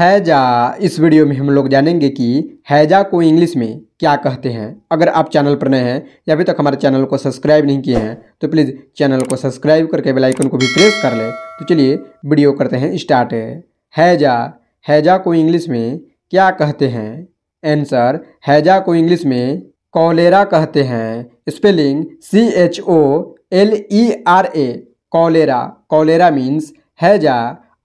हैजा इस वीडियो में हम लोग जानेंगे कि हैजा को इंग्लिश में क्या कहते हैं अगर आप चैनल पर नए हैं या अभी तक हमारे चैनल को सब्सक्राइब नहीं किए हैं तो प्लीज़ चैनल को सब्सक्राइब करके बेल आइकन को भी प्रेस कर लें तो चलिए वीडियो करते हैं स्टार्ट हैजा हैजा को इंग्लिश में क्या कहते हैं आंसर हैजा को इंग्लिश में कॉलेरा कहते हैं spelling C H O L E R A cholera cholera means हैजा